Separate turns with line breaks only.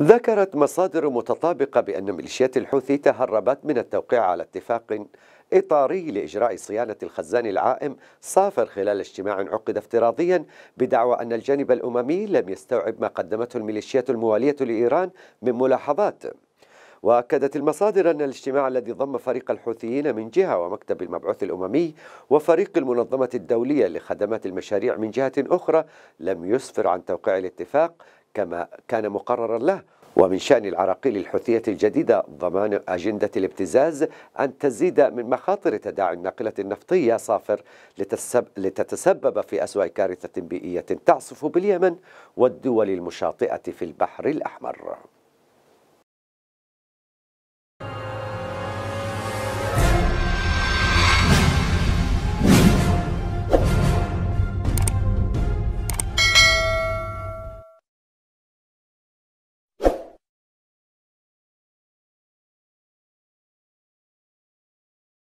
ذكرت مصادر متطابقة بأن ميليشيات الحوثي تهربت من التوقيع على اتفاق إطاري لإجراء صيانة الخزان العائم صافر خلال اجتماع عقد افتراضيا بدعوى أن الجانب الأممي لم يستوعب ما قدمته الميليشيات الموالية لإيران من ملاحظات وأكدت المصادر أن الاجتماع الذي ضم فريق الحوثيين من جهة ومكتب المبعوث الأممي وفريق المنظمة الدولية لخدمات المشاريع من جهة أخرى لم يسفر عن توقيع الاتفاق كما كان مقررا له ومن شأن العراقيل الحوثية الجديدة ضمان أجندة الابتزاز أن تزيد من مخاطر تداعي الناقلة النفطية صافر لتتسبب في أسوأ كارثة بيئية تعصف باليمن والدول المشاطئة في البحر الأحمر